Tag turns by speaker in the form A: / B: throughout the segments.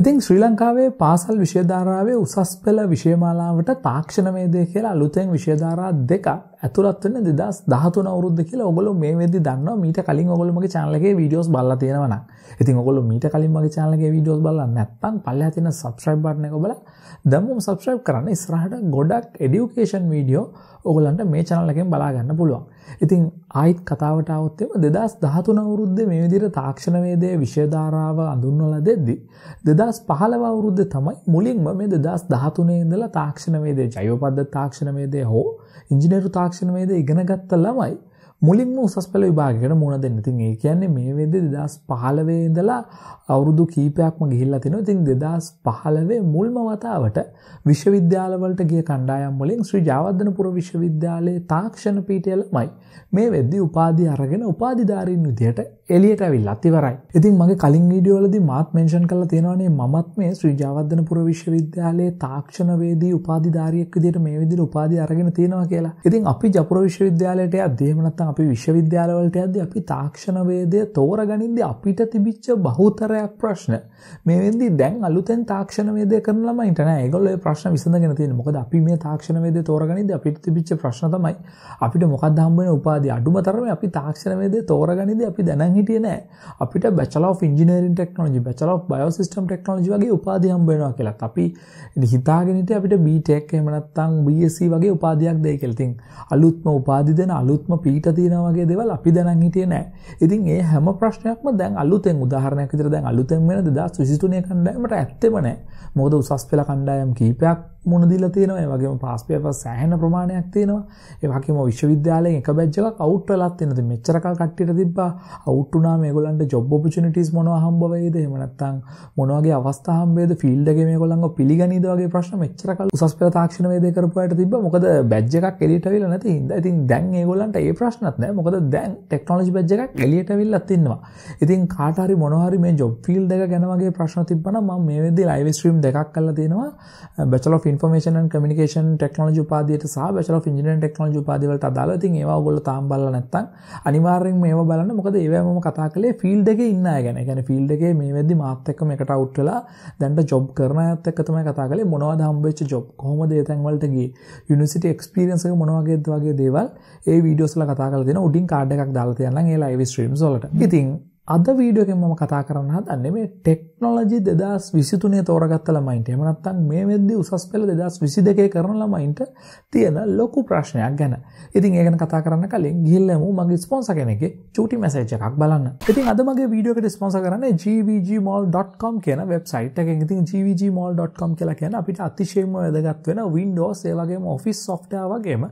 A: ඉතින් ශ්‍රී ලංකාවේ පාසල් විෂයධාරාවේ උසස් පෙළ විෂයමාලාවට තාක්ෂණමේදය කියලා අලුතෙන් විෂයධාරා දෙක ඇතුළත් වෙන 2013 අවුරුද්ද කියලා ඔයගොල්ලෝ මේ වෙද්දි දන්නවා මීට කලින් ඔයගොල්ලෝමගේ channel එකේ videos බලලා තියෙනවා නම් ඉතින් ඔයගොල්ලෝ මීට කලින් මගේ channel එකේ videos බලලා නැත්නම් පල්ලෙහා තියෙන subscribe button එක ඔබලා දැම්මම subscribe කරන්න ඉස්සරහට ගොඩක් education video ඔයගොල්ලන්ට මේ channel එකෙන් බලා ගන්න පුළුවන්. ඉතින් ආයිත් කතාවට આવොත් එම 2013 අවුරුද්දේ මේ විදිහට තාක්ෂණ වේදයේ විෂය ධාරාව අඳුන්වලා දෙද්දි 2015 අවුරුද්දේ තමයි මුලින්ම මේ 2013 ඉඳලා තාක්ෂණ වේදයේ ජෛව පද්ධති තාක්ෂණ වේදයේ හෝ ඉංජිනේරු තාක්ෂණ වේදයේ ඉගෙන ගත්ත ළමයි මුලින්ම උසස් පෙළ විභාගයකට මුණ දෙන්න. ඉතින් ඒ කියන්නේ මේ වෙද්දි 2015 ඉඳලා අවුරුදු කීපයක්ම ගිහිල්ලා තිනවා. ඉතින් 2015 මුල්ම වතාවට විශ්වවිද්‍යාලවලට ගිය කණ්ඩායම් වලින් ශ්‍රී ජයවර්ධනපුර විශ්වවිද්‍යාලයේ තාක්ෂණ පීඨය ළමයි මේ වෙද්දි උපාධි අරගෙන උපාධිධාරීන් විදියට එලියට ඇවිල්ලත් ඉවරයි. ඉතින් මගේ කලින් වීඩියෝ වලදී මාත් මෙන්ෂන් කරලා තියෙනවානේ මමත් මේ ශ්‍රී ජයවර්ධනපුර විශ්වවිද්‍යාලයේ තාක්ෂණවේදී උපාධිධාරියෙක් විදිහට මේ විදිහට උපාධි අරගෙන තියෙනවා කියලා. ඉතින් අපි ජපුර විශ්වවිද්‍යාලයට යද්දී එහෙම නැත්නම් අපි විශ්වවිද්‍යාලවලට යද්දී අපි තාක්ෂණවේදය තෝරගනින්දී අපිට තිබිච්ච බහුතරයක් ප්‍රශ්න මේ වෙද්දී දැන් අලුතෙන් තාක්ෂණවේදය කරන ළමයින්ට නෑ ඒගොල්ලෝ ඒ ප්‍රශ්න විසඳගෙන තියෙන්නේ. මොකද අපි මේ තාක්ෂණවේදය තෝරගනින්දී අපිට තිබිච්ච ප්‍රශ්න තමයි අපිට මොකක්ද හම්බ වෙන උපාධි අඩුම තරමේ අපි තාක්ෂණවේදය තෝරගනින්දී අපි දැනන් හිටියේ නෑ. අපිට Bachelor of Engineering Technology, Bachelor of Biosystem Technology වගේ උපාධි හම්බ වෙනවා කියලාත් අපි හිතාගෙන හිටියේ අපිට BTech එහෙම නැත්නම් BSc වගේ උපාධියක් දෙයි කියලා. ඉතින් අලුත්ම උපාධි දෙන අලුත්ම පීඨ තියෙනවා වගේ දේවල් අපි දැනන් හිටියේ නෑ. ඉතින් ඒ හැම ප්‍රශ්නයක්ම දැන් අලුතෙන් උදාහරණයක් විදිහට දැන් අලුතෙන් වෙන 2023 කණ්ඩායමට ඇත්තෙම නෑ. මොකද උසස් පෙළ කණ්ඩායම් කිහිපයක් මුණ දීලා තියෙනවා. ඒ වගේම පාස් පේපර් සෑහෙන ප්‍රමාණයක් තියෙනවා. ඒ වගේම විශ්වවිද්‍යාලයෙන් එක බැච් එකක් අවුට් වෙලා තියෙනවා. මෙච්චර කල් කට්ටියට තිබ්බා අවුට් සපෝට්ටුනාම ගොලන්ට ජොබ් පචනිටස් මොන හම්බවේද හමනත්තං මොනවගේ අවස්ථහම්බේද ෆිල්ඩගේ මේ ගොලන්ග පිළිගනිදගේ ප්‍රශ්න මෙච්චරකල් උසස් පෙර තාක්ෂණ වේද කරපුයට තිබ මොකද බැජ්ජකක් එලිටවිල නැති හිද ඉතින් දැන් ඒගොලන්ට ඒ ප්‍රශ්නත්න මොකද දැන් ටෙක්නෝජි බැජ්ජක් එලියටවිල් අතින්නවා ඉතින් කාටරි මොනහරි මේ ජොබ් ෆිල් දෙක ගැනගේ ප්‍රශ්න තිබන ම මේ වෙදදි ලයිවස්ට්‍රීම් දෙකක් කල තියෙනවා බැචල ෆින්ෆර්මේෂන් කමිනිකේෂන් ටෙක්නෝජි පාදයට සහ බැචල ිජන ටෙක්නෝජි පාදවලට අදාලතින් ඒවා ගොල තාම් බල නැත්තන් අනිවාරෙන් මේ බලන්න මොකද ඒවම මම කතා කළේ ෆිල්ඩ් එකේ ඉන්න අය ගැන. ඒ කියන්නේ ෆිල්ඩ් එකේ මේ වෙද්දි මාත් එක්කම එකට අවුට් වෙලා දැන්ට ජොබ් කරන අයත් එක්ක තමයි කතා කළේ මොනවද හම්බෙච්ච ජොබ් කොහොමද ඒ තැන් වලට ගියේ යුනිවර්සිටි එක්ස්පීරියන්ස් එක මොන වගේද වගේ දේවල් ඒ වීඩියෝස් වල කතා කරලා දෙන උඩින් කාඩ් එකක් දාලා තියන්නම් ඒ ලයිව් ස්ට්‍රීම්ස් වලට. ඉතින් අද වීඩියෝ එකෙන් මම කතා කරන්න හදන්නේ මේ ටෙක්නොලොජි 2023 තෝරගත්ත ළමයින්ට. එහෙම නැත්නම් මේ වෙද්දී උසස් පෙළ 2022 කරන ළමයින්ට තියෙන ලොකු ප්‍රශ්නයක් ගැන. ඉතින් ඒක ගැන කතා කරන්න කලින් ගිහිල්ලා මම මගේ ස්පොන්සර් කෙනෙක්ගේ චූටි මෙසේජ් එකක් බලන්න. ඉතින් අද මගේ වීඩියෝ එකට ස්පොන්සර් කරන්නේ gvgmall.com කියන වෙබ්සයිට් එකෙන්. ඉතින් gvgmall.com කියලා කියන්නේ අපිට අතිශයින්ම වැදගත් වෙන Windows ඒ වගේම Office software වගේම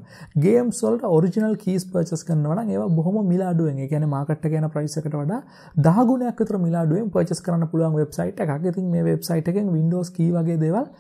A: games වලට original keys purchase කරනවා නම් ඒවා බොහොම මිල අඩුවෙන්. ඒ කියන්නේ මාකට් එකේ යන price එකට වඩා 10 ගුණයක් විතර මිලාඩුවෙන් පර්චේස් කරන්න පුළුවන් වෙබ්සයිට් එකක්. ඉතින් මේ වෙබ්සයිට් එකෙන් Windows key වගේ දේවල්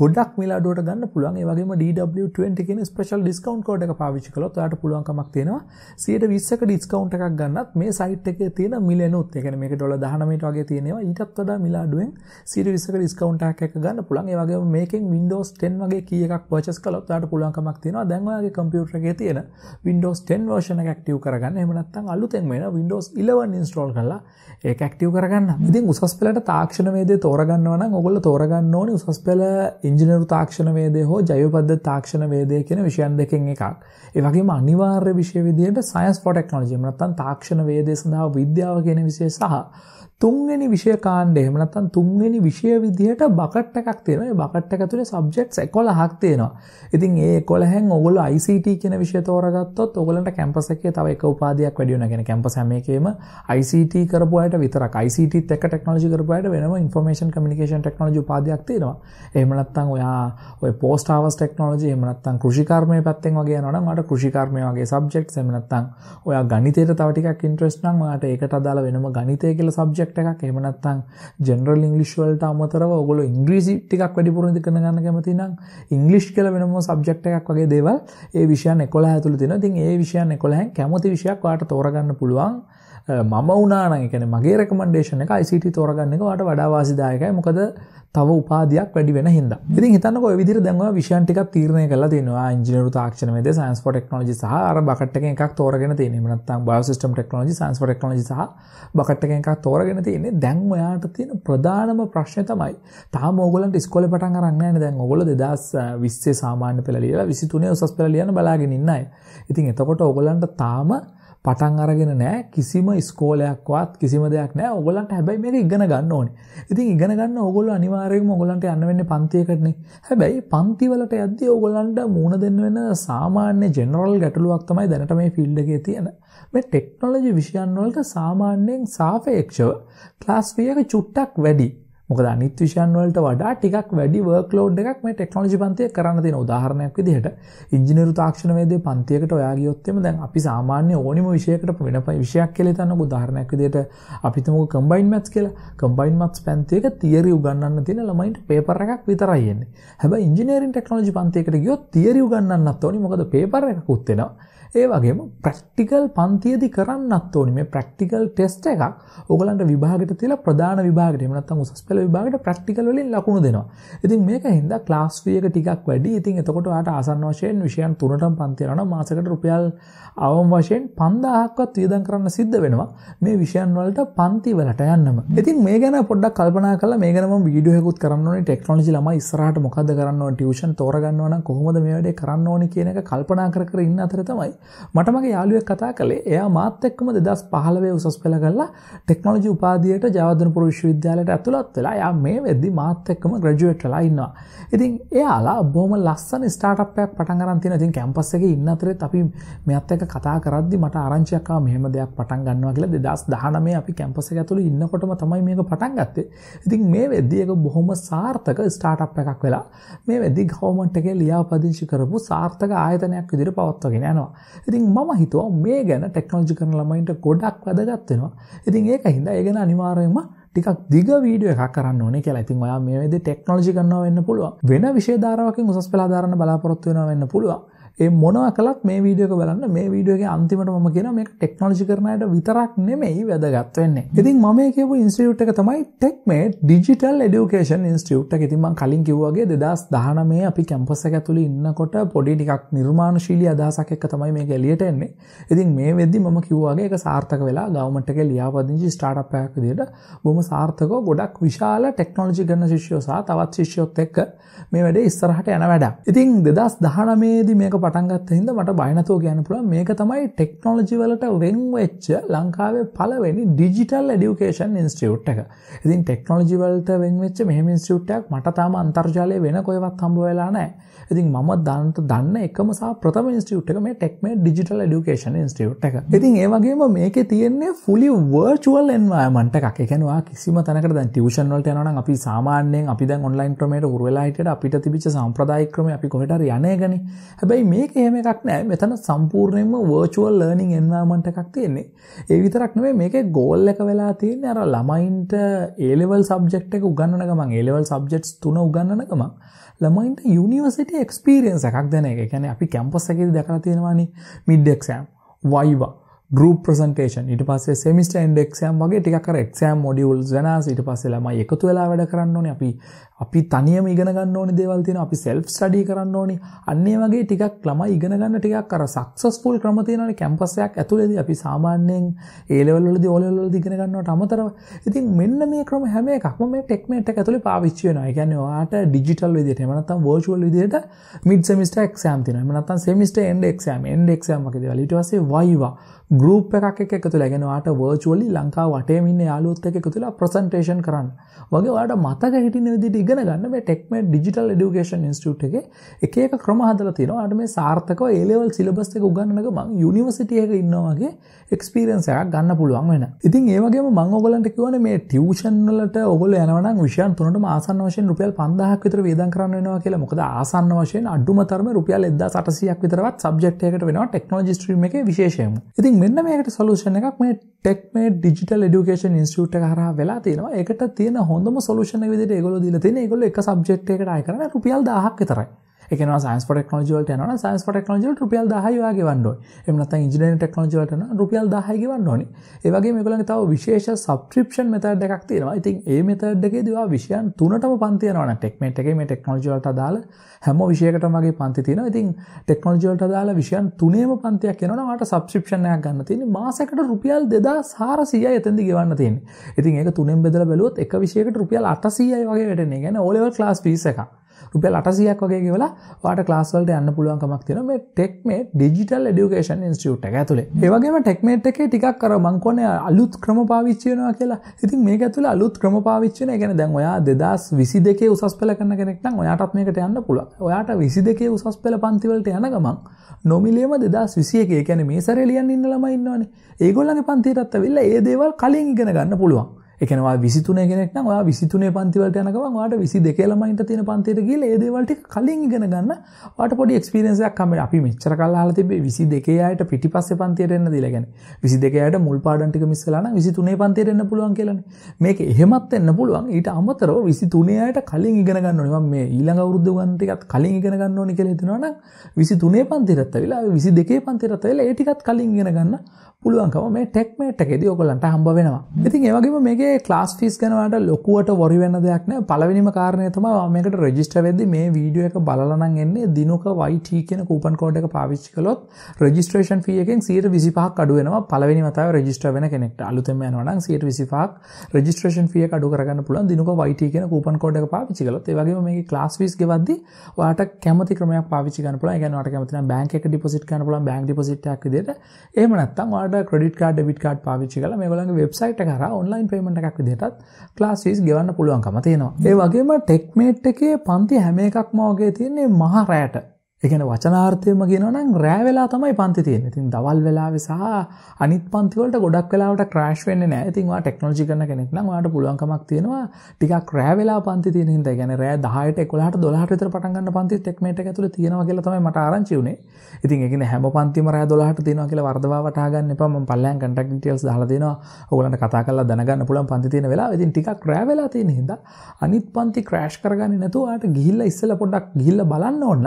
A: ගොඩක් මිල අඩුවට ගන්න පුළුවන්. ඒ වගේම DW20 කියන ස්පෙෂල් ඩිස්කවුන්ට් කෝඩ් එක පාවිච්චි කළොත් ඔයාලට පුළුවන්කමක් තියෙනවා 120ක ඩිස්කවුන්ට් එකක් ගන්නත් මේ සයිට් එකේ තියෙන මිලෙනුත්. ඒ කියන්නේ මේක ඩොලර් 19ට වගේ තියෙනවා. ඊටත් වඩා මිල අඩුවෙන් 120ක ඩිස්කවුන්ට් එකක් ගන්න පුළුවන්. ඒ වගේම මේකෙන් Windows 10 වගේ කී එකක් purchase කළොත් ඔයාලට පුළුවන්කමක් තියෙනවා. දැන් ඔයාගේ කම්පියුටර් එකේ තියෙන Windows 10 version එක active කරගන්න. එහෙම නැත්නම් අලුතෙන් වෙන Windows 11 install කරලා ඒක active කරගන්න. ඉතින් උසස් පෙළට තාක්ෂණ වේදේ තෝරගන්නවා නම් ඔයගොල්ලෝ තෝරගන්න ඕනේ උසස් පෙළ ඉංජිනේරු තාක්ෂණ වේදය හෝ ජෛව පද්ධති තාක්ෂණ වේදය කියන විෂයන් දෙකෙන් එකක්. ඒ වගේම අනිවාර්ය විෂය විදිහට සයන්ස් ෆෝ ටෙක්නොලොජි එහෙම නැත්නම් තාක්ෂණ වේදය සඳහා විද්‍යාව කියන විෂය සහ තුන්වෙනි විෂය කාණ්ඩය එහෙම නැත්නම් තුන්වෙනි විෂය විදිහට බකට් එකක් තියෙනවා. මේ බකට් එක තුලේ subjects 11ක් තියෙනවා. ඉතින් ඒ 11න් ඔයගොල්ලෝ ICT කියන විෂය තෝරගත්තොත් ඔයගොල්ලන්ට කැම්පස් එකේ තව එක උපාධියක් වැඩි වෙනවා. කියන්නේ කැම්පස් හැම එකේම ICT කරපු අයට විතරක් ICTත් එක්ක ටෙක්නොලොජි කරපු අයට වෙනම information communication technology උපාධියක් තියෙනවා. එහෙම නැත්නම් ඔයා ඔය post harvest technology එහෙම නැත්නම් කෘෂිකර්මයේ පැත්තෙන් වගේ යනවා නම් ඔයාලට කෘෂිකර්මය වගේ subjects එහෙම නැත්නම් ඔයා ගණිතයට තව ටිකක් interest නම් ඔයාලට ඒකට අදාළ වෙනම ගණිතය කියලා subject සබ්ජෙක්ට් එකක් එහෙම නැත්නම් ජෙනරල් ඉංග්‍රීසි වලට අමතරව ඔයගොල්ලෝ ඉංග්‍රීසි ටිකක් වැඩිපුර ඉගෙන ගන්න කැමති නම් ඉංග්‍රීසි කියලා වෙනම සබ්ජෙක්ට් එකක් වගේ දේවල් ඒ විෂයන් 11 ඇතුළේ තියෙනවා. ඉතින් ඒ විෂයන් 11න් කැමති විෂයක් ඔයාලට තෝරගන්න පුළුවන්. මම වුණානම් ඒ කියන්නේ මගේ රෙකමන්ඩේෂන් එක ICT තෝරගන්න එක ඔයාට වඩා වාසිදායකයි මොකද තව උපාධියක් වැඩි වෙන හින්දා. ඉතින් හිතන්නකෝ ඔය විදිහට දැන් ඔය විෂයන් ටිකක් තීරණය කරලා තියෙනවා ඉංජිනේරු තාක්ෂණමේද සයන්ස් ෆෝ ටෙක්නොලොජි සහ අර බකට් එකෙන් එකක් තෝරගෙන තියෙනවා. එහෙම නැත්නම් bio system technology science for technology සහ බකට් එකෙන් එකක් තෝරගෙන තියෙන්නේ. දැන් ඔයාට තියෙන ප්‍රධානම ප්‍රශ්නේ තමයි තාම ඕගොල්ලන්ට ඉස්කෝලේ පටන් අරන් නැහැ නේද? දැන් ඔයගොල්ලෝ 2020 සාමාන්‍ය පෙළ ලියලා 23 උසස් පෙළ ලියන්න බලාගෙන ඉන්න අය. ඉතින් එතකොට ඔයගොල්ලන්ට තාම පටන් අරගෙන නැහැ කිසිම ඉස්කෝලයක්වත් කිසිම දෙයක් නැහැ ඕගොල්ලන්ට හැබැයි මේක ඉගෙන ගන්න ඕනේ. ඉතින් ඉගෙන ගන්න ඕගොල්ලෝ අනිවාර්යයෙන්ම ඕගොල්ලන්ට යන්න වෙන්නේ පන්තියකටනේ. හැබැයි පන්ති වලට යද්දී ඕගොල්ලන්ට මූණ දෙන්න වෙන සාමාන්‍ය ජෙනරල් ගැටලුවක් තමයි දැනට මේ ෆීල්ඩ් එකේ තියෙන. මේ ටෙක්නොලොජි විෂයන් වලට සාමාන්‍යයෙන් සාපේක්ෂව ක්ලාස් 3 එක චුට්ටක් වැඩි. මොකද අනිත් විෂයන් වලට වඩා ටිකක් වැඩි වර්ක්ලෝඩ් එකක් මේ ටෙක්නොලොජි පන්තියේ කරන්න තියෙන උදාහරණයක් විදිහට ඉංජිනේරු තාක්ෂණවේදයේ පන්තියකට ඔයා ගියොත් එම දැන් අපි සාමාන්‍ය ඕනිම විෂයකට වෙන විෂයක් කියලා හිතන්නකො උදාහරණයක් විදිහට අපි තුමුකෝ කම්බයින් මැත්ස් කියලා කම්බයින් මැත්ස් පන්තියක තියරි උගන්වන්න තියෙන ළමයින්ට පේපර් එකක් විතරයි එන්නේ. හැබැයි ඉංජිනේරින් ටෙක්නොලොජි පන්තියකට ගියොත් තියරි උගන්වන්නත් ඕනි මොකද පේපර් එකකුත් එනවා. ඒ වගේම ප්‍රැක්ටිකල් පන්තියේදී කරන්නත් ඕනේ මේ ප්‍රැක්ටිකල් ටෙස්ට් එකක් ඕගලන්ට විභාගෙට තියලා ප්‍රධාන විභාගෙට එහෙම නැත්නම් උසස් පෙළ විභාගෙට ප්‍රැක්ටිකල් වලින් ලකුණු දෙනවා. ඉතින් මේක හින්දා ක්ලාස් ෆී එක ටිකක් වැඩි. ඉතින් එතකොට ඔයාට ආසන්න වශයෙන් විෂයන් තුනටම පන්ති යනවා නම් මාසෙකට රුපියල් අවම වශයෙන් 5000ක්වත් වියදම් කරන්න සිද්ධ වෙනවා මේ විෂයන් වලට පන්ති වලට යන්නම. ඉතින් මේ ගැන පොඩ්ඩක් කල්පනා කරලා මේ ගැන මම වීඩියෝ එකකුත් කරන්න ඕනේ ටෙක්නොලොජි ළමයි ඉස්සරහට මොකද්ද කරන්න ඕනේ ටියුෂන් තෝරගන්නවා නම් කොහොමද මේ වැඩේ කරන්න ඕනේ කියන එක කල්පනා කර කර ඉන්න අතර තමයි මට මගේ යාළුවෙක් කතා කළේ එයා මාත් එක්කම 2015 උසස් පෙළ කරලා ටෙක්නොලොජි උපාධියට ජයවර්ධනපුර විශ්වවිද්‍යාලයට ඇතුළත් වෙලා එයා මේ වෙද්දි මාත් එක්කම ග්‍රැජුවේට් වෙලා ඉන්නවා. ඉතින් එයාලා බොහොම ලස්සන ස්ටාර්ට්අප් එකක් පටන් ගන්න තියෙනවා. ඉතින් කැම්පස් එකේ ඉන්න අතරෙත් අපි මෙයත් එක්ක කතා කරද්දි මට ආරංචියක් ආවා මෙහෙම දෙයක් පටන් ගන්නවා කියලා 2019 අපි කැම්පස් එක ඇතුළේ ඉන්නකොටම තමයි මේක පටන් ගත්තේ. ඉතින් මේ වෙද්දි ඒක බොහොම සාර්ථක ස්ටාර්ට්අප් එකක් වෙලා මේ වෙද්දි ගවර්න්මන්ට් එකේ ලියාපදිංචි කරපු සාර්ථක ආයතනයක් විදිහට පවත්වාගෙන යනවා. ඉතින් මම හිතුවා මේ ගැන ටෙක්නොලොජි කරන ළමයින්ට ගොඩක් වැදගත් වෙනවා. ඉතින් ඒක හින්දා ඒ ගැන අනිවාර්යයෙන්ම ටිකක් දිග වීඩියෝ එකක් කරන්න ඕනේ කියලා. ඉතින් ඔයා මේ වෙද්දී ටෙක්නොලොජි කරනවා වෙන්න පුළුවන්. වෙන විෂය ධාරාවකින් උසස් පෙළ ආධාරණ බලාපොරොත්තු වෙනවා වෙන්න පුළුවන්. ඒ මොනවා කළත් මේ වීඩියෝ එක බලන්න මේ වීඩියෝ එකේ අන්තිමට මම කියනවා මේක ටෙක්නොලොජි කරන අයට විතරක් නෙමෙයි වැදගත් වෙන්නේ. ඉතින් මම මේ කියපු ඉන්ස්ටිටියුට් එක තමයි TechMate Digital Education Institute එක. ඉතින් මම කලින් කිව්වා වගේ 2019 අපි කැම්පස් එක ඇතුලේ ඉන්නකොට පොඩි ටිකක් නිර්මාණශීලී අදහසක් එක්ක තමයි මේක එළියට එන්නේ. ඉතින් මේ වෙද්දි මම කිව්වා වගේ ඒක සාර්ථක වෙලා ගවර්න්මන්ට් එකේ ලියාපදිංචි ස්ටාර්ට්අප් එකක් විදිහට බොහොම සාර්ථකව ගොඩක් විශාල ටෙක්නොලොජි කරන ශිෂ්‍යයෝ සහ තවත් ශිෂ්‍යයෝත් එක්ක මේ වැඩේ ඉස්සරහට යන වැඩක්. ඉතින් 2019 දී මේක පටන් ගත්ත හින්දා මට බය නැතුව කියන්න පුළුවන් මේක තමයි ටෙක්නොලොජි වලට වෙන් වෙච්ච ලංකාවේ පළවෙනි ඩිජිටල් এඩියුකේෂන් ඉන්ස්ටිටියුට් එක. ඉතින් ටෙක්නොලොජි වලට වෙන් වෙච්ච මෙහෙම ඉන්ස්ටිටියුට් එකක් මට තාම අන්තර්ජාලය වෙන කොහෙවත් හම්බ වෙලා නැහැ. ඉතින් මම දන්නට දන්න එකම සහ ප්‍රථම ඉන්ස්ටිටියුට් එක මේ ටෙක්මේ ඩිජිටල් এডুকেෂන් ඉන්ස්ටිටියුට් එක. ඉතින් ඒ වගේම මේකේ තියෙන්නේ fully virtual environment එකක්. ඒ කියන්නේ ඔයා කිසිම තැනකට දැන් ටියුෂන් වලට යනවා නම් අපි සාමාන්‍යයෙන් අපි දැන් ඔන්ලයින් ක්‍රමයට හුරු වෙලා හිටියට අපිට තිබිච්ච සම්ප්‍රදායික ක්‍රම අපි කොහෙට හරි යන්නේ ගනේ. හැබැයි මේක එහෙම එකක් නෑ. මෙතන සම්පූර්ණයෙන්ම virtual learning environment එකක් තියෙන්නේ. ඒ විතරක් නෙමෙයි මේකේ goal එක වෙලා තියෙන්නේ අර ළමයින්ට A level subject එක උගන්වන ගමන් A level subjects තුන උගන්වන ගමන් ළමයින්ට university experience එකක් දෙන එක. ඒ කියන්නේ අපි campus එකේදී දැකලා තියෙනවානේ mid exam, viva group presentation ඊට පස්සේ semester end exam වගේ ටිකක් අර exam modules වෙනස් ඊට පස්සේ ළමයි එකතු වෙලා වැඩ කරන්න ඕනේ අපි අපි තනියම ඉගෙන ගන්න ඕනේ දේවල් තියෙනවා අපි self study කරන්න ඕනේ අන්න ඒ වගේ ටිකක් ළමයි ඉගෙන ගන්න ටිකක් අර successful ක්‍රම තියෙනවානේ campus එකක් ඇතුලේදී අපි සාමාන්‍යයෙන් A level වලදී O level වලදී ඉගෙන ගන්නවට අමතරව ඉතින් මෙන්න මේ ක්‍රම හැම එකක්ම මේ TechMate එක ඇතුලේ පාවිච්චි වෙනවා ඒ කියන්නේ ඔයාට digital විදිහට එහෙම නැත්නම් virtual විදිහට mid semester exam තියෙනවා එහෙම නැත්නම් semester end exam end exam වගේ දේවල් ඊට පස්සේ viva group එකක් එක්ක එකතු වෙලා يعني ඔයාට virtually ලංකාව වටේම ඉන්න යාළුවොත් එක්ක එකතු වෙලා presentation කරන්න. වගේ ඔයාට මතක හිටින විදිහට ඉගෙන ගන්න මේ TechMed Digital Education Institute එකේ එක එක ක්‍රම හදලා තියෙනවා. ඔයාට මේ සාර්ථකව A level syllabus එක උගන්වන ගමන් university එකක ඉන්නවා වගේ experience එකක් ගන්න පුළුවන් වෙන. ඉතින් ඒ වගේම මම ඔයගලන්ට කියවනේ මේ tuition වලට ඔයගොල්ලෝ යනවා නම් විෂයන් තුනටම ආසන්න වශයෙන් රුපියල් 5000ක් විතර වියදම් කරන්න වෙනවා කියලා. මොකද ආසන්න වශයෙන් අඩුම තරමේ රුපියල් 1800ක් විතරවත් subject එකකට වෙනවා technology stream එකේ විශේෂයෙන්ම. ඉතින් මෙන්න මේකට සොලූෂන් එකක් මේ ටෙක් මේ ඩිජිටල් এඩියුකේෂන් ඉන්ස්ටිටියුට් එක හරහා වෙලා තියෙනවා. ඒකට තියෙන හොඳම සොලූෂන් එක විදිහට ඒගොල්ලෝ දීලා තියෙන. ඒගොල්ලෝ එක සබ්ජෙක්ට් එකකට අය කරන්නේ රුපියල් 1000ක් විතරයි. එකන සයින්ස් ටෙක්නෝජවලට යන සයින්ස් ටෙක්නෝජල් රුපියල් දහයවාගේ වන්නඩ එමනත ඉජන ටෙක්නෝජවලටන රුපියල් දහයගේ වන්නඕනි ඒවගේ මෙකල තව විශේෂ සප්‍රිප්ෂන් මෙතර දෙකක් තියෙනවා ඉතින් ඒ මෙතර්ඩගේ දවා විෂයන් තුනටම පන්තියනවන ටෙක්මට එකේ මේ ටෙක්නෝජවලට දාල හැම විෂයකටමගේ පන්ති තියෙන ඉතින් ටෙක්නෝජවලට දාලා විෂයන් තුනේම පන්තියක් කෙනනවාට සප්‍රිප්ෂණයක් ගන්න තියෙන මාසකට රුපියල් දෙදා සාරසිය එතැදි ගෙවන්න තියෙන ඉතින් ඒක තුනෙන් බෙදල බැලුවොත් එක විෂයකට රුපියල් අටසීය වගේ වැටන්නේ ගැන ඕලෙවල් ලාස් පිස එකක් රුපියල් 800ක් වගේ ගෙවලා ඔයාට ක්ලාස් වලට යන්න පුළුවන් කමක් තියෙනවා මේ ටෙක්මේ ඩිජිටල් এডুকেෂන් ඉන්ස්ටිටියුට් එක ඇතුලේ. ඒ වගේම ටෙක්මේට් එකේ ටිකක් අර මං කොනේ අලුත් ක්‍රම පාවිච්චි වෙනවා කියලා. ඉතින් මේක ඇතුලේ අලුත් ක්‍රම පාවිච්චි වෙන. ඒ කියන්නේ දැන් ඔයා 2022 උසස් පෙළ කරන කෙනෙක් නම් ඔයාටත් මේකට යන්න පුළුවන්. ඔයාට 22 උසස් පෙළ පන්ති වලට යන ගමන් නොමිලේම 2021 කියන්නේ මේ සැරේ ලියන්න ඉන්න ළමයි ඉන්නවනේ. ඒගොල්ලන්ගේ පන්තියටත් ඇවිල්ලා ඒ දේවල් කලින් ඉගෙන ගන්න පුළුවන්. ඒ කියන්නේ ඔයා 23 කෙනෙක් නම් ඔයා 23 පන්ති වලට යන ගමන් ඔයාට 22 ළමයින්ට තියෙන පන්තියට ගිහලා ඒ දේවල් ටික කලින් ඉගෙන ගන්න ඔයාට පොඩි එක්ස්පීරියන්ස් එකක් හම්බෙන. අපි මෙච්චර කල් අහලා තිබ්බේ 22 අයට පිටිපස්සේ පන්තියට එන්න දීලා කියන්නේ. 22 අයට මුල් පාඩම් ටික මිස් වෙලා නම් 23 පන්තියට එන්න පුළුවන් කියලානේ. මේක එහෙමත් වෙන්න පුළුවන්. ඊට අමතරව 23 අයට කලින් ඉගෙන ගන්න ඕනේ. මම මේ ඊළඟ අවුරුද්ද ගන්න ටිකත් කලින් ඉගෙන ගන්න ඕනේ කියලා හිතනවා නම් 23 පන්තියටත් ඇවිල්ලා 22 පන්තියටත් ඇවිල්ලා ඒ ටිකත් කලින් ඉගෙන ගන්න පුළුවන්කම මේ ටෙක් මේට් එකේදී ඔයගොල්ලන්ට හම්බ වෙනවා. ඉතින් ඒ වගේම මේකේ මේකේ ක්ලාස් ෆීස් ගැනවට ලොකුවට වරි වෙන දෙයක් නෑ පළවෙනිම කාරණය තමයි මේකට රෙජිස්ටර් වෙද්දි මේ වීඩියෝ එක බලලා නම් එන්නේ දිනුක YT කියන කූපන් කෝඩ් එක පාවිච්චි කළොත් රෙජිස්ට්‍රේෂන් ෆී එකෙන් 125ක් අඩු වෙනවා පළවෙනි වතාවේ රෙජිස්ටර් වෙන කෙනෙක්ට අලුතෙන් යනවා නම් 125ක් රෙජිස්ට්‍රේෂන් ෆී එක අඩු කරගන්න පුළුවන් දිනුක YT කියන කූපන් කෝඩ් එක පාවිච්චි කළොත් ඒ වගේම මේකේ ක්ලාස් ෆීස් ගෙවද්දි ඔයාට කැමති ක්‍රමයක් පාවිච්චි කරන්න පුළුවන් ඒ කියන්නේ ඔයාට කැමති නම් බැංක් එක ඩිපොසිට් කරන්න පුළුවන් බැංක් ඩිපොසිට් එකක් විදිහට එහෙම නැත්නම් ඔයාට ක්‍රෙඩිට් කාඩ් ඩෙබිට් කාඩ් පාවිච්චි කරලා මේගොල්ලන්ගේ වෙබ්සයිට් එක හරහා ඔන්ලයින් පේමන්ට් ට්‍රේඩ්ෆන් එකක් විදිහටත් ක්ලාස්ෆීස් ගෙවන්න පුළුවන්කම තියෙනවා. ඒ වගේම ටෙක්මේට් එකේ පන්ති හැම එකක්ම වගේ තියෙන්නේ මහ රෑට ඒ කියන්නේ වචනාර්ථයෙන්ම කියනවා නම් රෑ වෙලා තමයි පන්ති තියෙන්නේ. ඉතින් දවල් වෙලාවේ සහ අනිත් පන්ති වලට ගොඩක් වෙලාවට ක්‍රෑෂ් වෙන්නේ නැහැ. ඉතින් ඔයා ටෙක්නොලොජි කරන කෙනෙක් නම් ඔයාට පුළුවන්කමක් තියෙනවා ටිකක් රෑ වෙලා පන්ති තියෙන හින්දා. ඒ කියන්නේ රෑ 10ට 11ට 12ට විතර පටන් ගන්න පන්ති ටෙක්මේට් එක ඇතුලේ තියෙනවා කියලා තමයි මට ආරංචි වුනේ. ඉතින් ඒ කියන්නේ හැම පන්තිම රෑ 12ට තියෙනවා කියලා වර්ධවා වටහා ගන්න එපා. මම පල්ලෙන් කන්ටැක්ට් ඩීටේල්ස් දාලා දෙනවා. ඔයගොල්ලන්ට කතා කරලා දැනගන්න පුළුවන් පන්ති තියෙන වෙලාව. ඉතින් ටිකක් රෑ වෙලා තියෙන හින්දා අනිත් පන්ති ක්‍රෑෂ් කරගන්නේ නැතුව ඔයාට ගිහිල්ලා ඉස්සෙල්ලා පොඩ්ඩක් ගිහිල්ලා බලන්න ඕන.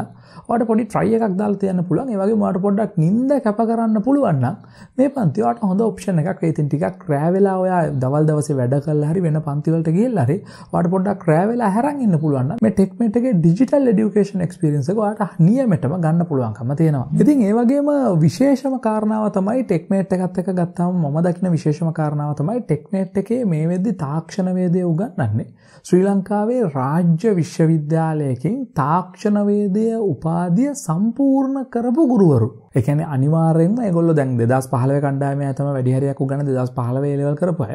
A: වාට පොඩි ට්‍රයි එකක් දාලා තියන්න පුළුවන්. ඒ වගේම වාට පොඩ්ඩක් නිින්ද කැප කරන්න පුළුවන් නම් මේ පන්ති වාට හොඳ ඔප්ෂන් එකක්. ඒ ඉතින් ටිකක් රෑ වෙලා ඔයා දවල් දවසේ වැඩ කරලා හරි වෙන පන්ති වලට ගිහිල්ලා හරි වාට පොඩ්ඩක් රෑ වෙලා හැරන් ඉන්න පුළුවන් නම් මේ ටෙක්මේට් එකේ ඩිජිටල් එඩියුකේෂන් එක්ස්පීරියන්ස් එක වාට නියමෙටම ගන්න පුළුවන්කම තියෙනවා. ඉතින් ඒ වගේම විශේෂම කාරණාව තමයි ටෙක්මේට් එකත් එක්ක ගත්තාම මම දකින විශේෂම කාරණාව තමයි ටෙක්මේට් එකේ මේ වෙද්දි තාක්ෂණවේදය උගන්වන්නේ ශ්‍රී ලංකාවේ රාජ්‍ය විශ්වවිද්‍යාලයකින් තාක්ෂණවේදය උපාධි ආදිය සම්පූර්ණ කරපු ගුරුවරු. එකන අනිවාරෙන් ගොල දැන් දෙදස් පහල කණ්ඩාම ඇතම වැඩිහරයක් ගන දෙදස් පහලවේලවල් කරපය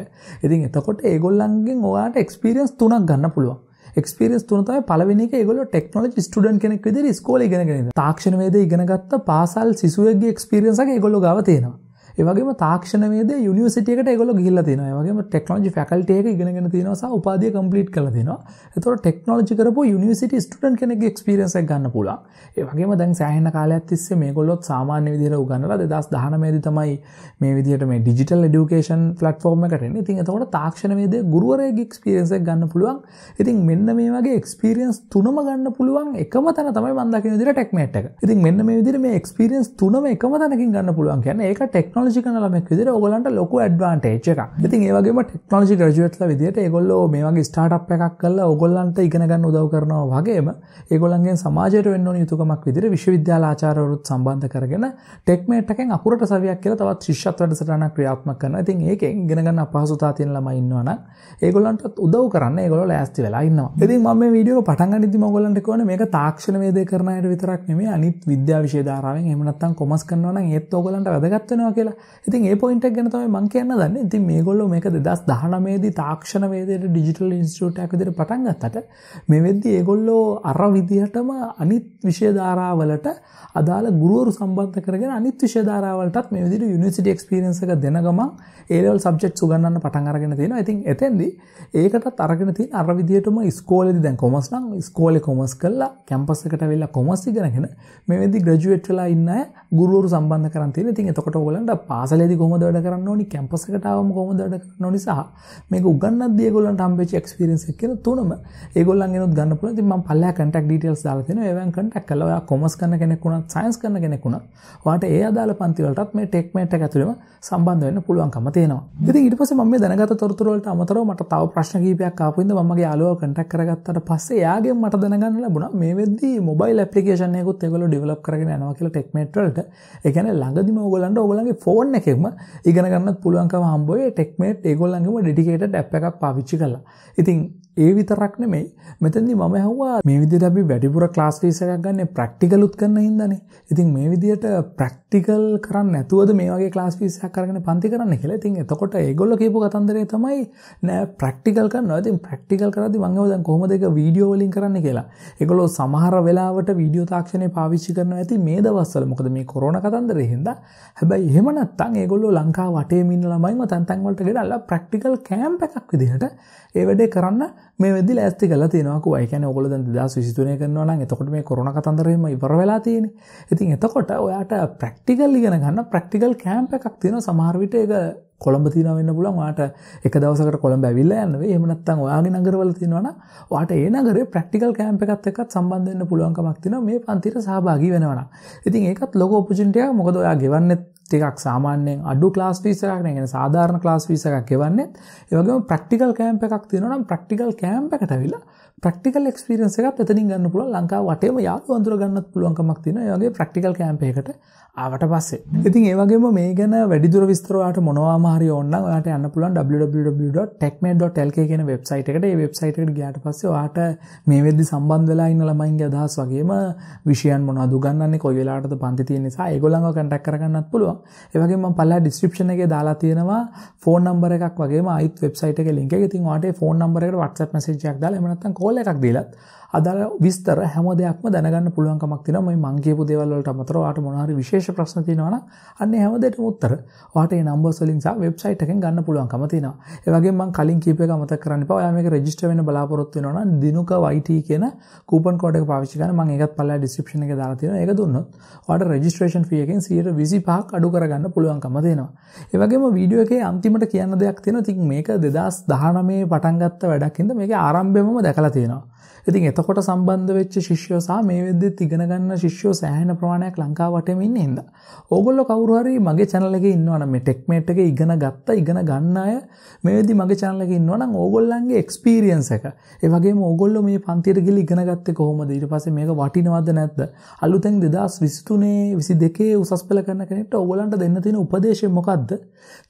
A: ඉතින් එතකොට ඒගොල්ලන්ගෙන් ඔයාට එක්ස්පිරියන්ස් තුනක් ගන්න පුළුවන්. ක්ස්පිරස් තුනතයි පලවෙනික ගොල ටෙක්නෝජි ස්ටඩන් කෙනෙක් විදිර ස්කෝල ගෙනගෙන තාක්ෂණවේද ඉගෙනගත්ත පාසල් සිසුවගේ ක්ස්පිරියන්සගේ ගොල ගවතේනවා ඒ වගේම තාක්ෂණවේද යුනිවර්සිටි එකට ඒගොල්ලෝ ගිහිල්ලා තිනවා. ඒ වගේම ටෙක්නොලොජි ෆැකල්ටි එක ඉගෙනගෙන තිනවා සහ උපාධිය කම්ප්ලීට් කරලා තිනවා. ඒතකොට ටෙක්නොලොජි කරපු යුනිවර්සිටි ස්ටුඩන්ට් කෙනෙක්ගේ එක්ස්පීරියන්ස් එක ගන්න පුළුවන්. ඒ වගේම දැන් සෑහෙන කාලයක් තිස්සේ මේගොල්ලොත් සාමාන්‍ය විදිහට උගන්වලා 2019 දී තමයි මේ විදිහට මේ ඩිජිටල් এඩියුකේෂන් ප්ලැට්ෆෝම් එකට එන්නේ. ඉතින් ඒතකොට තාක්ෂණවේදයේ ගුරුවරයෙක්ගේ එක්ස්පීරියන්ස් එක ගන්න පුළුවන්. ඉතින් මෙන්න මේ වගේ එක්ස්පීරියන්ස් තුනම ගන්න පුළුවන් එකම තැන තමයි මම දකින විදිහට ටෙක්මේට් එක. ඉතින් මෙන්න මේ විදිහට මේ එක්ස්පීරියන්ස් තුනම එකම තැනකින් ගන්න පුළුවන් කියන්නේ ඒක ටෙක්නොලොජි ටෙක්නෝජි කනලමක් විදිර ඔගලන්ට ලොකු ඇඩ්වාන්ටේච් එක ඉතින් ඒවගේම ටෙක්නෝජි ග්‍රජුවටල විදිට ඒගොල්ලෝ මේ වගේ ස්ටාට් එකක් කල්ල ඔගොල්ලන්ට ඉගෙනගන්න උදව කරනවා වගේම ඒගොලන්ගේ සමාජයට වෙන්න යුතුකමක් විදිර විශ්වවිද්‍යාලාචාරවරුත් සම්බන්ධ කරගෙන ටෙක්මේටකෙන් අකුරට සවයක් කියලා තවත් ශිෂ්‍යත් වැඩ සටන ක්‍රියාත්මක් කරන ඉතින් ඒක ඉගෙනගන්න අපහසුතා තියෙන ළමයි ඉන්නවනම් ඒගොල්ලන්ටත් උදව් කරන්න ඒගොල්ලෝ ලෑස්ති වෙලා ඉන්නවා ඉතින් මම මේ වීඩියෝ පටන් ගනිද්දි මම ඔයගොල්ලන්ට කියන්නේ මේක තාක්ෂණ වේදේ කරන අයට විතරක් නෙමෙයි අනිත් විද්‍යා විෂය ධාරාවෙන් එහෙම නැත්නම් කොමර්ස් කරනවා නම් ඒත් ඔයගොල්ලන්ට වැදගත් වෙනවා කියලා කියලා. ඉතින් ඒ පොයින්ට් එක ගැන තමයි මම කියන්න දන්නේ. ඉතින් මේගොල්ලෝ මේක 2019 දී තාක්ෂණ වේදයට ඩිජිටල් ඉන්ස්ටිටියුට් එකක් විදිහට පටන් ගත්තට මේ වෙද්දී ඒගොල්ලෝ අර විදිහටම අනිත් විෂය ධාරාවලට අදාළ ගුරුවරු සම්බන්ධ කරගෙන අනිත් විෂය ධාරාවලටත් මේ විදිහට යුනිවර්සිටි එක්ස්පීරියන්ස් එක දෙන ගමන් ඒ ලෙවල් සබ්ජෙක්ට්ස් උගන්වන්න පටන් අරගෙන තියෙනවා. ඉතින් එතෙන්දී ඒකටත් අරගෙන තියෙන අර විදිහටම ඉස්කෝලේදී දැන් කොමර්ස් නම් ඉස්කෝලේ කොමර්ස් කළා කැම්පස් එකට ඇවිල්ලා කොමර්ස් ඉගෙනගෙන මේ වෙද්දී ග්‍රැජුවේට් වෙලා ඉන්න අය ගුරුවරු සම්බන්ධ කරන් තියෙන. ඉතින් එතකොට ඔයගලන්ට පාසලේදී කොහොමද වැඩ කරන්න ඕනි කැම්පස් එකට ආවම කොහොමද වැඩ කරන්න ඕනි සහ මේක උගන්වද්දී ඒගොල්ලන්ට හම්බෙච්ච එක්ස්පීරියන්ස් එක කියලා තුනම ඒගොල්ලන් එනොත් ගන්න පුළුවන්. ඉතින් මම පල්ලෙහා කන්ටැක්ට් ඩීටේල්ස් දාලා තියෙනවා. ඒවෙන් කන්ටැක්ට් කළා. ඔයා කොමර්ස් කරන කෙනෙක් වුණත් සයන්ස් කරන කෙනෙක් වුණත් ඔයාට ඒ අදාළ පන්ති වලටත් මේ ටෙක් මේට් එක ඇතුළේම සම්බන්ධ වෙන්න පුළුවන්කම තියෙනවා. ඉතින් ඊට පස්සේ මම මේ දැනගත තොරතුරු වලට අමතරව මට තව ප්‍රශ්න කීපයක් ආපු ඉඳ මම මගේ යාළුවව කන්ටැක්ට් කරගත්තට පස්සේ එයාගෙන් මට දැනගන්න ලැබුණා මේ වෙද්දී මොබයිල් ඇප්ලිකේෂන් එකකුත් ඒගොල්ලෝ ඩෙවලොප් කරගෙන යනවා කියලා ටෙක්මේට් වලට. ඒ කියන්නේ ළඟදිම ඕගොල්ලන්ට ඕගොල්ලන්ගේ ෆෝන් එකෙම ඉගෙන ගන්නත් පුළුවන්කම හම්බ වෙයි ටෙක්මේට් ඒගොල්ලන්ගේම ඩෙඩිකේටඩ් ඇප් එකක් පාවිච්චි කරලා. ඉතින් ඒ විතරක් නෙමෙයි. මෙතෙන්දී මම ඇහුවා මේ විදිහට අපි වැඩිපුර ක්ලාස් ටීස් එකක් ගන්න ප්‍රැක්ටිකලුත් කරන හින්දානේ. ඉතින් මේ විදිහට ප්‍රැක්ටිකල් කරන්නේ නැතුවද මේ වගේ ක්ලාස් ෆීස් එකක් අරගෙන පන්ති කරන්න කියලා. ඉතින් එතකොට ඒගොල්ලෝ කියපු කතන්දරේ තමයි නෑ ප්‍රැක්ටිකල් කරනවා. ඉතින් ප්‍රැක්ටිකල් කරද්දි මම ඒවා දැන් කොහොමද ඒක වීඩියෝ වලින් කරන්න කියලා. ඒගොල්ලෝ සමහර වෙලාවට වීඩියෝ තාක්ෂණය පාවිච්චි කරනවා ඇති මේ දවස්වල. මොකද මේ කොරෝනා කතන්දරේ හින්දා. හැබැයි එහෙම නැත්තම් ඒගොල්ලෝ ලංකාව වටේම ඉන්න ළමයිම තැන් තැන් වලට ගෙනල්ලා ප්‍රැක්ටිකල් කැම්ප් එකක් විදිහට ඒ වැඩේ කරන්න මේ වෙදදි ඇස්ති කල තිනක යිකන ඔොල දා විසිතුනය කරනවන එතකොට මේ කරන කතන්දරම ඉවරවෙලා තියෙන ඉතින් එතකොට ඔයාට ප්‍රක්ටිකල් ලිගෙන ගන්න ප්‍රක්ටිකල් කෑම්ප එකක් තියෙන සමාර්විට එක කොළඹ තියෙනවා වෙන්න පුළුවන්. ඔයාට එක දවසකට කොළඹ ඇවිල්ලා යන්න වෙයි. එහෙම නැත්නම් ඔයාගේ නගරවල තියෙනවා නම් ඔයාට ඒ නගරේ ප්‍රැක්ටිකල් කැම්ප් එකත් එක්කත් සම්බන්ධ වෙන්න පුළුවන්කමක් තියෙනවා මේ පන්තියට සහභාගී වෙනවා නම්. ඉතින් ඒකත් ලොකු ඔපචුනිටි එකක්. මොකද ඔයා ගෙවන්නේ ටිකක් සාමාන්‍යයෙන් අඩු ක්ලාස් ෆීස් එකක් නේ. කියන්නේ සාමාන්‍ය ක්ලාස් ෆීස් එකක් ගෙවන්නේ. ඒ වගේම ප්‍රැක්ටිකල් කැම්ප් එකක් තියෙනවා නම් ප්‍රැක්ටිකල් කැම්ප් එකට ඇවිල්ලා ප්‍රැක්ටිකල් එක්ස්පීරියන්ස් එකක් එතනින් ගන්න පුළුවන් ලංකාව වටේම යාළුවෝ අඳුර ගන්නත් පුළුවන්කමක් තියෙනවා. ඒ වගේ ප්‍රැක්ටිකල් කැම්ප් එකකට ආවට පස්සේ. ඉතින් ඒ වගේම මේ ගැන වැඩිදුර විස්තර ඔයාලට මොනවාම හරි ඕන නම් ඔයාලට යන්න පුළුවන් www.techmed.lk කියන වෙබ්සයිට් එකට. ඒ වෙබ්සයිට් එකට ගියාට පස්සේ ඔයාට මේ වෙද්දි සම්බන්ධ වෙලා ඉන්න ළමයින්ගේ අදහස් වගේම විෂයන් මොනවද උගන්වන්නේ කොයි වෙලාවටද පන්ති තියෙන නිසා ඒගොල්ලන්ව කන්ටැක්ට් කරගන්නත් පුළුවන්. ඒ වගේම මම පළලා ඩිස්ක්‍රිප්ෂන් එකේ දාලා තියෙනවා ෆෝන් නම්බර් එකක් වගේම අයිත් වෙබ්සයිට් එකේ ලින්ක් එක. ඉතින් ඔයාලට ෆෝන් නම්බර් එකට WhatsApp message එකක් දාලා එහෙම නැත්නම් කෝල් කෝල් එකක් දීලත් අදාළ විස්තර හැම දෙයක්ම දැනගන්න පුළුවන් කමක් තියෙනවා මේ මං කියපු දේවල් වලට අමතරව ඔයාට මොනවා හරි විශේෂ ප්‍රශ්න තියෙනවා නම් අන්න හැම දෙයකටම උත්තර ඔයාට මේ නම්බර්ස් වලින් සහ වෙබ්සයිට් එකෙන් ගන්න පුළුවන්කම තියෙනවා ඒ වගේම මං කලින් කියපු එක අමතක කරන්න එපා ඔයා මේක රෙජිස්ටර් වෙන්න බලාපොරොත්තු වෙනවා නම් දිනුක YT කියන කූපන් කෝඩ් එක පාවිච්චි කරන්න මං ඒකත් පල්ලා ඩිස්ක්‍රිප්ෂන් එකේ දාලා තියෙනවා ඒක දුන්නොත් ඔයාට රෙජිස්ට්‍රේෂන් ෆී එකෙන් 125ක් අඩු කරගන්න පුළුවන්කම තියෙනවා ඒ වගේම වීඩියෝ එකේ අන්තිමට කියන්න දෙයක් තියෙනවා ඉතින් මේක 2019 පටන් ගත්ත වැඩක් හින්දා මේක ආරම්භයේම දැකලා තියෙනවා. ඉතින් එතකොට සම්බන්ධ වෙච්ච ශිෂ්‍යෝ සහ මේ වෙද්දිත් ඉගෙන ගන්න ශිෂ්‍යෝ සෑහෙන ප්‍රමාණයක් ලංකාව වටේම ඉන්න හින්දා. ඕගොල්ලෝ කවුරු හරි මගේ channel එකේ ඉන්නවනම් මේ TechMate එකේ ඉගෙන ගත්ත ඉගෙන ගන්න අය මේ වෙද්දි මගේ channel එකේ ඉන්නවනම් ඕගොල්ලන්ගේ experience එක. ඒ වගේම ඕගොල්ලෝ මේ පන්තියට ගිහින් ඉගෙන ගත්තේ කොහොමද? ඊට පස්සේ මේක වටිනවද නැද්ද? අලුතෙන් 2023 22 උසස් පෙළ කරන කෙනෙක්ට ඕගොල්ලන්ට දෙන්න තියෙන උපදේශය මොකද්ද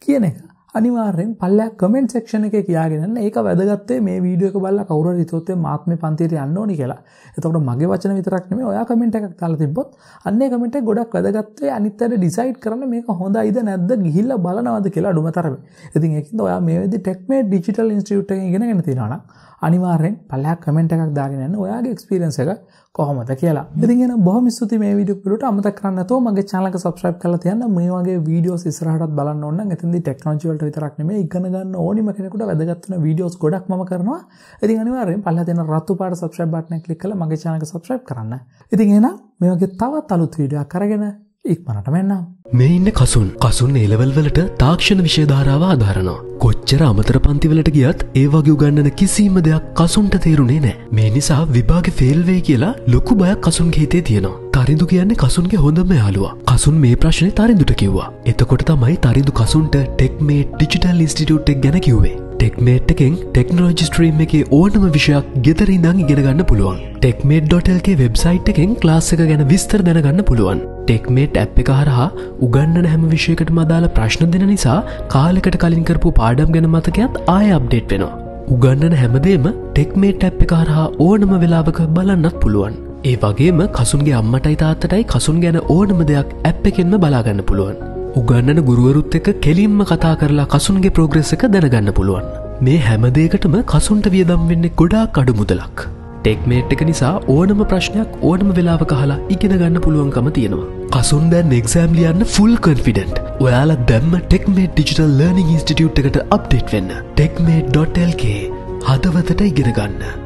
A: කියන එක. අනිවාර්යෙන් පල්ලයක් කමෙන්ට් සෙක්ෂන් එකේ කියාගෙනන්න ඒක වැදගත්තේ මේ වීඩියෝ එක බලලා කවුරු හරි හිතුවොත් මේ ආත්මේ පන්තියට යන්න ඕනි කියලා. එතකොට මගේ වචන විතරක් නෙමෙයි ඔයා කමෙන්ට් එකක් දාලා තිබ්බොත් අන්නේ කමෙන්ට් එක ගොඩක් වැදගත් වෙයි අනිත් අයට ඩිසයිඩ් කරන්න මේක හොඳයිද නැද්ද ගිහිල්ලා බලනවද කියලා අඩුම තරමේ. ඉතින් ඒකින්ද ඔයා මේ වෙද්දි ටෙක්මේ ඩිජිටල් ඉන්ස්ටිටියුට් එකේ ඉගෙනගෙන තියනවා නම් අනිවාර්යෙන් පල්ලයක් කමෙන්ට් එකක් දාගෙන යන්න ඔයාගේ එක්ස්පීරියන්ස් එක කොහොමද කියලා. ඉතින් එන බොහොම ස්තුතියි මේ වීඩියෝ පිටුවට අමතක කරන්න නැතුව මගේ channel එක subscribe කරලා තියන්න. මේ වගේ වීඩියෝස් ඉස්සරහටත් බලන්න ඕන නම් එතෙන්දී ටෙක්නොලොජි වලට විතරක් නෙමෙයි ඉගෙන ගන්න ඕනිම කෙනෙකුට වැදගත් වෙන වීඩියෝස් ගොඩක් මම කරනවා. ඉතින් අනිවාර්යෙන් පල්ලෙහා තියෙන රතු පාට subscribe button එක click කරලා මගේ channel එක subscribe කරන්න. ඉතින් එහෙනම් මේ වගේ තවත් අලුත් වීඩියෝක් අරගෙන
B: ඉක්මනටම එන්නවා. මේ ඉන්න කසුන් කසුන් ඒලවල්වලට තාක්ෂණ විශේධාරාව ආධාරනවා. කොච්චර අමතර පන්තිවලට ගියත් ඒ වගේ උගන්නන කිසිීම දෙයක් කසුන්ට තේරුණේ නෑ. මේ නිසා විභාග ෆෙල්වේ කියලා ලොකු බයක් කසුන්ගේ හිතේ තියෙනවා. තරිදු කියන්නේ කසුන්ගේ හොඳම යාලුවා. කසුන් මේ ප්‍රශ්නය තරිදුට කිව්වා. එතකොට තමයි තරිදු කසුන්ට ටෙක්මේ ඩිජිටල් ඉස්ටිටියුට් එක් ගැන කිව්වේ. ටෙක්මේට්කෙන් ටෙක්නෝජි ස්ට්‍රීම් එක ඕනම විෂයක් ගෙතරිදං ඉගෙනගන්න පුළුවන් ටෙක්මේට්.ල්ගේ වෙබ්සයිට් එකෙන් ලාස් එක ගැන විස්තර දැනගන්න පුළුවන් ටෙක්මේට් ඇ් එක හරහා උගන්න හැම විෂයකට මදාල ප්‍රශ්න දෙන නිසා කාලෙකට කලින් කරපු පාඩම් ගැන මතකයක්ත් ආය අප්ඩේට් වෙනවා උගන්නන හැමදේම ටෙක්මේට් ඇ් එක හරහා ඕනම වෙලාවක බලන්නත් පුළුවන් ඒ වගේම කසුන්ගේ අම්මටයි තාත්තටයි කසුන් ගැන ඕනම දෙයක් ඇප් එකෙන්ම බලාගන්න පුළුවන් උගන්නන ගුරුවරුත් එක කෙලින්ම කතා කරලා කසුන්ගේ ප්‍රෝග්‍රෙස් එක දැනගන්න පුළුවන්. මේ හැමදේකටම කසුන්ට වියදම් වෙන්නේ ගොඩා කඩු මුදලක්. ටෙක්මේට් එක නිසා ඕනම ප්‍රශ්නයක් ඕනම වෙලාව කහලා ඉගෙන ගන්න පුළුවන්කම තියෙනවා. කසුන් දැන් එක්සෑම් ලියන්න ෆුල් කන්ෆිඩෙන්ට්. ඔයාලා දැම්ම ටෙක්මේ ඩිජිටල් ලර්නිින් ඉස්ටිටියුට් එකට අප්ඩේට් වෙන්න. ටෙක්මේ.lk හදවතට ඉගෙන ගන්න.